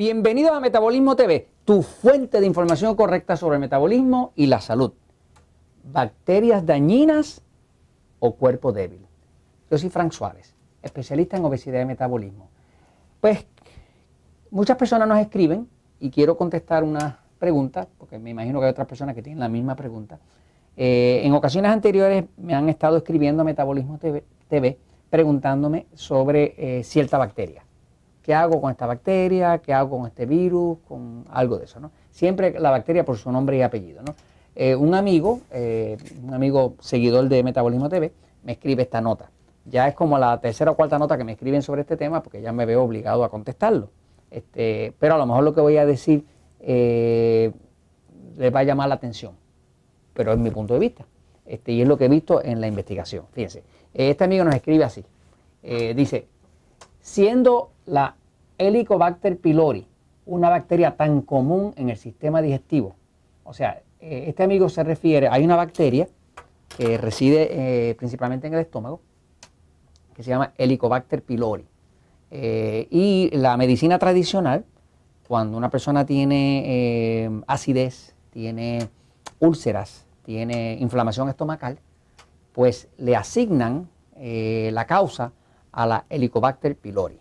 Bienvenidos a Metabolismo TV, tu fuente de información correcta sobre el metabolismo y la salud. Bacterias dañinas o cuerpo débil. Yo soy Frank Suárez, especialista en obesidad y metabolismo. Pues muchas personas nos escriben y quiero contestar una pregunta, porque me imagino que hay otras personas que tienen la misma pregunta. Eh, en ocasiones anteriores me han estado escribiendo a Metabolismo TV, preguntándome sobre eh, cierta bacteria. ¿Qué hago con esta bacteria? ¿Qué hago con este virus? Con algo de eso, ¿no? Siempre la bacteria por su nombre y apellido, ¿no? Eh, un amigo, eh, un amigo seguidor de Metabolismo TV, me escribe esta nota. Ya es como la tercera o cuarta nota que me escriben sobre este tema porque ya me veo obligado a contestarlo. Este, pero a lo mejor lo que voy a decir eh, les va a llamar la atención, pero es mi punto de vista. Este, y es lo que he visto en la investigación. Fíjense, este amigo nos escribe así. dice, siendo la Helicobacter pylori, una bacteria tan común en el sistema digestivo. O sea, eh, este amigo se refiere, hay una bacteria que reside eh, principalmente en el estómago, que se llama Helicobacter pylori. Eh, y la medicina tradicional, cuando una persona tiene acidez, tiene úlceras, tiene inflamación estomacal, pues le asignan la causa a la Helicobacter pylori.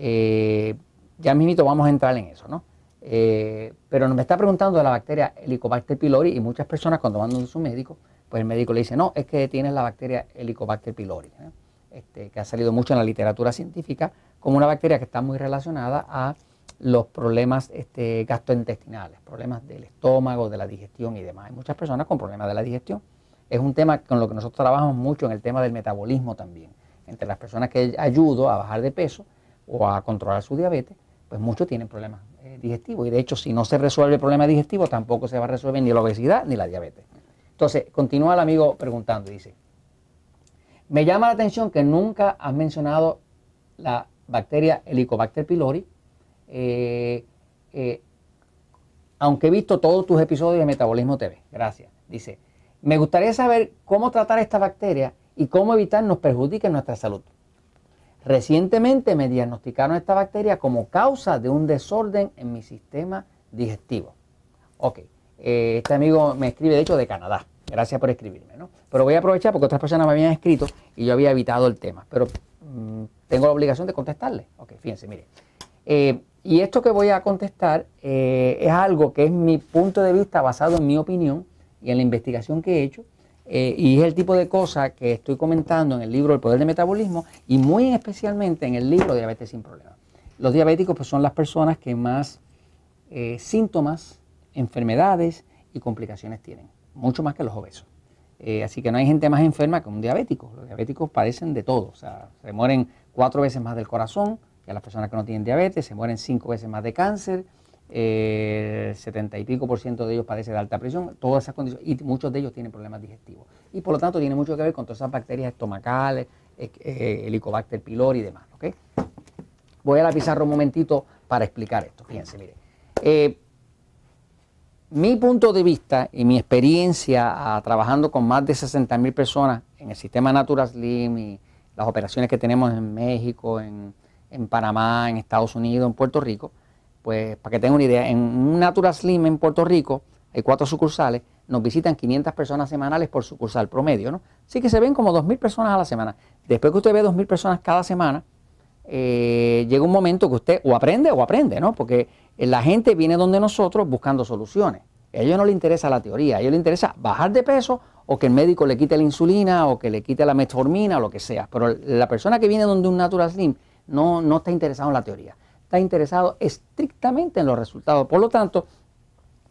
Eh, ya mismito vamos a entrar en eso, ¿no? Eh, pero me está preguntando de la bacteria Helicobacter pylori y muchas personas cuando van a su médico, pues el médico le dice, no, es que tienes la bacteria Helicobacter pylori, ¿eh? este, que ha salido mucho en la literatura científica como una bacteria que está muy relacionada a los problemas este, gastrointestinales, problemas del estómago, de la digestión y demás. Hay muchas personas con problemas de la digestión. Es un tema con lo que nosotros trabajamos mucho en el tema del metabolismo también. Entre las personas que ayudo a bajar de peso, o a controlar su diabetes, pues muchos tienen problemas eh, digestivos. Y de hecho, si no se resuelve el problema digestivo, tampoco se va a resolver ni la obesidad ni la diabetes. Entonces, continúa el amigo preguntando, y dice, me llama la atención que nunca has mencionado la bacteria Helicobacter pylori, eh, eh, aunque he visto todos tus episodios de Metabolismo TV. Gracias. Dice, me gustaría saber cómo tratar esta bacteria y cómo evitar que nos perjudique nuestra salud. Recientemente me diagnosticaron esta bacteria como causa de un desorden en mi sistema digestivo. Ok, eh, este amigo me escribe, de hecho, de Canadá. Gracias por escribirme, ¿no? Pero voy a aprovechar porque otras personas me habían escrito y yo había evitado el tema. Pero mm, tengo la obligación de contestarle. Ok, fíjense, mire. Eh, y esto que voy a contestar eh, es algo que es mi punto de vista basado en mi opinión y en la investigación que he hecho eh, y es el tipo de cosas que estoy comentando en el libro El Poder del Metabolismo y muy especialmente en el libro Diabetes sin Problemas. Los diabéticos pues, son las personas que más eh, síntomas, enfermedades y complicaciones tienen, mucho más que los obesos. Eh, así que no hay gente más enferma que un diabético. Los diabéticos padecen de todo. O sea, se mueren cuatro veces más del corazón que las personas que no tienen diabetes, se mueren cinco veces más de cáncer, el eh, 70 y pico por ciento de ellos padece de alta presión, todas esas condiciones, y muchos de ellos tienen problemas digestivos. Y por lo tanto tiene mucho que ver con todas esas bacterias estomacales, eh, eh, helicobacter pylori y demás. Voy a la pizarra un momentito para explicar esto. Fíjense, mire. mi punto de vista y mi experiencia ah, trabajando con más de mil personas en el sistema slim y las operaciones que tenemos en México, en, en Panamá, en Estados Unidos, en Puerto Rico, pues para que tengan una idea, en un Natural Slim en Puerto Rico hay cuatro sucursales, nos visitan 500 personas semanales por sucursal promedio, ¿no? Así que se ven como 2.000 personas a la semana. Después que usted ve 2.000 personas cada semana, eh, llega un momento que usted o aprende o aprende, ¿no? Porque la gente viene donde nosotros buscando soluciones. A ellos no le interesa la teoría, a ellos le interesa bajar de peso o que el médico le quite la insulina o que le quite la metformina o lo que sea. Pero la persona que viene donde un Natural Slim no, no está interesado en la teoría está interesado estrictamente en los resultados. Por lo tanto,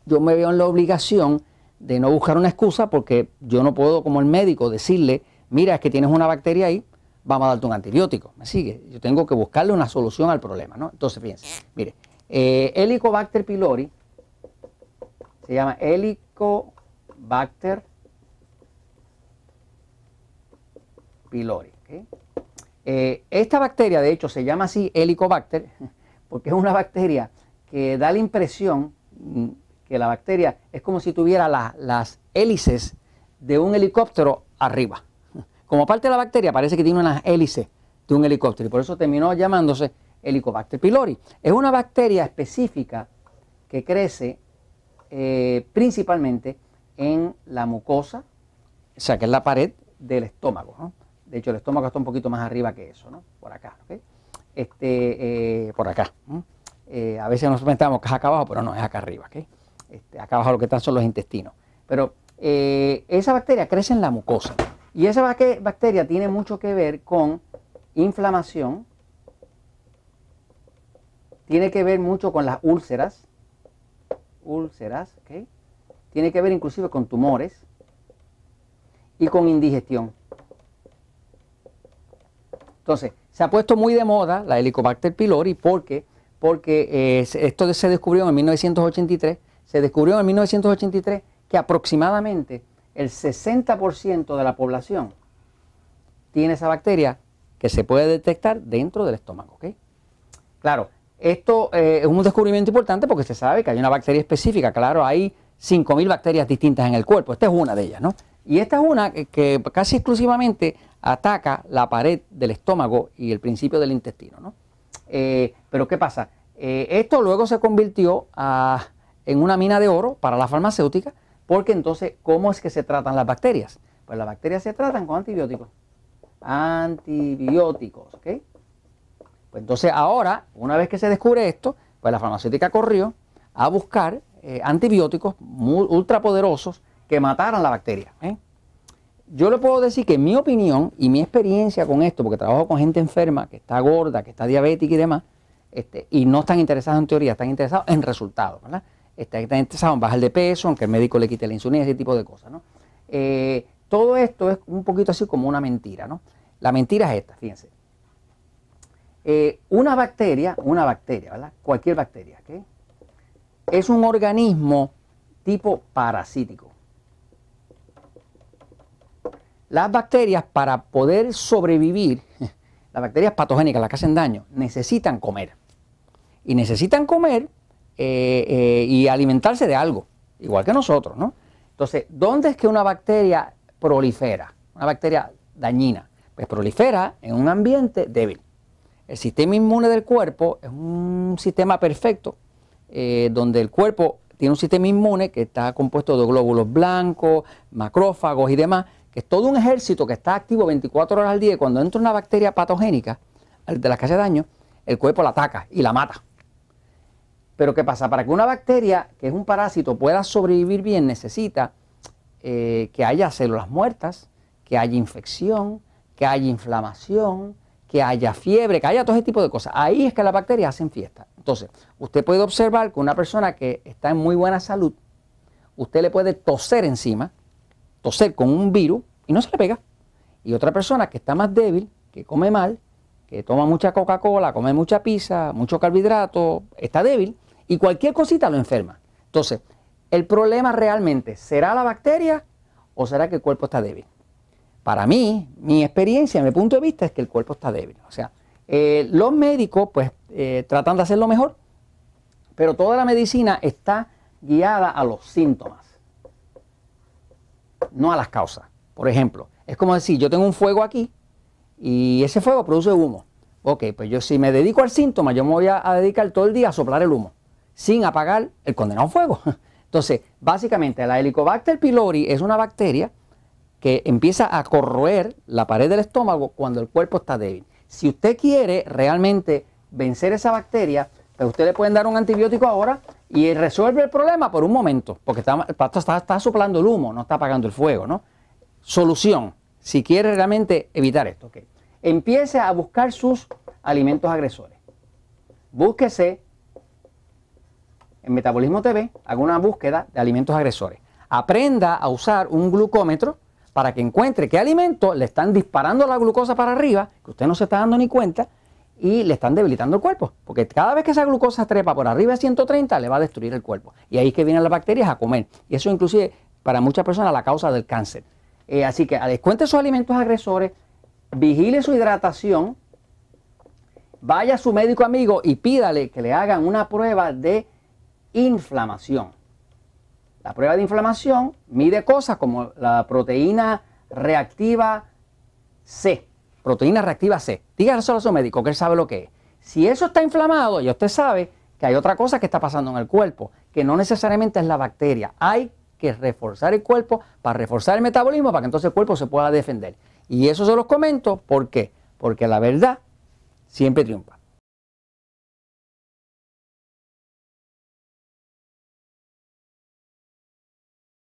yo me veo en la obligación de no buscar una excusa porque yo no puedo como el médico decirle, mira, es que tienes una bacteria ahí, vamos a darte un antibiótico. ¿Me sigue? Yo tengo que buscarle una solución al problema, ¿no? Entonces, fíjense, mire, eh, Helicobacter pylori se llama Helicobacter pylori. Eh, esta bacteria, de hecho, se llama así Helicobacter porque es una bacteria que da la impresión mm, que la bacteria es como si tuviera las hélices de un helicóptero arriba. Como parte de la bacteria parece que tiene unas hélices de un helicóptero y por eso terminó llamándose Helicobacter pylori. Es una bacteria específica que crece eh, principalmente en la mucosa, o sea, que es la pared del estómago. De hecho, el estómago está un poquito más arriba que eso, ¿no? por acá. ¿okay? este, eh, por acá. Eh, a veces nos pensamos que es acá abajo, pero no, es acá arriba. ¿okay? Este, acá abajo lo que están son los intestinos. Pero eh, esa bacteria crece en la mucosa. Y esa bacteria tiene mucho que ver con inflamación, tiene que ver mucho con las úlceras, úlceras, ¿okay? tiene que ver inclusive con tumores y con indigestión. Entonces, se ha puesto muy de moda la Helicobacter pylori ¿Por qué? porque eh, esto se descubrió en 1983. Se descubrió en 1983 que aproximadamente el 60% de la población tiene esa bacteria que se puede detectar dentro del estómago. Claro, esto eh, es un descubrimiento importante porque se sabe que hay una bacteria específica. Claro, hay 5.000 bacterias distintas en el cuerpo. Esta es una de ellas, ¿no? Y esta es una que casi exclusivamente ataca la pared del estómago y el principio del intestino. ¿no? Eh, pero ¿qué pasa? Eh, esto luego se convirtió en una mina de oro para la farmacéutica, porque entonces, ¿cómo es que se tratan las bacterias? Pues las bacterias se tratan con antibióticos. Antibióticos, ¿ok? Pues entonces ahora, una vez que se descubre esto, pues la farmacéutica corrió a buscar eh, antibióticos ultrapoderosos que mataran la bacteria. ¿eh? Yo le puedo decir que mi opinión y mi experiencia con esto, porque trabajo con gente enferma, que está gorda, que está diabética y demás, este, y no están interesados en teoría, están interesados en resultados, ¿verdad? Este, están interesados en bajar de peso, que el médico le quite la insulina, y ese tipo de cosas, ¿no? Eh, todo esto es un poquito así como una mentira, ¿no? La mentira es esta, fíjense. Eh, una bacteria, una bacteria, ¿verdad? Cualquier bacteria, ¿qué? Es un organismo tipo parasítico. Las bacterias para poder sobrevivir, las bacterias patogénicas, las que hacen daño, necesitan comer. Y necesitan comer eh, eh, y alimentarse de algo, igual que nosotros, ¿no? Entonces, ¿dónde es que una bacteria prolifera? Una bacteria dañina. Pues prolifera en un ambiente débil. El sistema inmune del cuerpo es un sistema perfecto, eh, donde el cuerpo tiene un sistema inmune que está compuesto de glóbulos blancos, macrófagos y demás, es todo un ejército que está activo 24 horas al día y cuando entra una bacteria patogénica de las que hace daño, el cuerpo la ataca y la mata. Pero ¿qué pasa? Para que una bacteria, que es un parásito, pueda sobrevivir bien, necesita eh, que haya células muertas, que haya infección, que haya inflamación, que haya fiebre, que haya todo ese tipo de cosas. Ahí es que las bacterias hacen fiesta. Entonces, usted puede observar que una persona que está en muy buena salud, usted le puede toser encima, toser con un virus y no se le pega. Y otra persona que está más débil, que come mal, que toma mucha Coca-Cola, come mucha pizza, mucho carbohidrato, está débil y cualquier cosita lo enferma. Entonces, el problema realmente, ¿será la bacteria o será que el cuerpo está débil? Para mí, mi experiencia, mi punto de vista es que el cuerpo está débil. O sea, eh, los médicos pues eh, tratan de lo mejor, pero toda la medicina está guiada a los síntomas no a las causas. Por ejemplo, es como decir, yo tengo un fuego aquí y ese fuego produce humo. Ok, pues yo si me dedico al síntoma, yo me voy a, dedicar todo el día a soplar el humo, sin apagar el condenado fuego. Entonces, básicamente la Helicobacter pylori es una bacteria que empieza a corroer la pared del estómago cuando el cuerpo está débil. Si usted quiere realmente vencer esa bacteria, pues usted le pueden dar un antibiótico ahora y resuelve el problema por un momento, porque está, está, está soplando el humo, no está apagando el fuego, ¿no? Solución, si quiere realmente evitar esto, empiece a buscar sus alimentos agresores. Búsquese en Metabolismo TV, haga una búsqueda de alimentos agresores. Aprenda a usar un glucómetro para que encuentre qué alimentos le están disparando la glucosa para arriba, que usted no se está dando ni cuenta, y le están debilitando el cuerpo, porque cada vez que esa glucosa trepa por arriba de 130 le va a destruir el cuerpo. Y ahí es que vienen las bacterias a comer. Y eso inclusive para muchas personas la causa del cáncer. Eh, así que descuente sus alimentos agresores, vigile su hidratación, vaya a su médico amigo y pídale que le hagan una prueba de inflamación. La prueba de inflamación mide cosas como la proteína reactiva C proteína reactiva C. Dígaselo a su médico que él sabe lo que es. Si eso está inflamado, y usted sabe que hay otra cosa que está pasando en el cuerpo, que no necesariamente es la bacteria. Hay que reforzar el cuerpo para reforzar el metabolismo para que entonces el cuerpo se pueda defender. Y eso se los comento, ¿por qué? Porque la verdad siempre triunfa.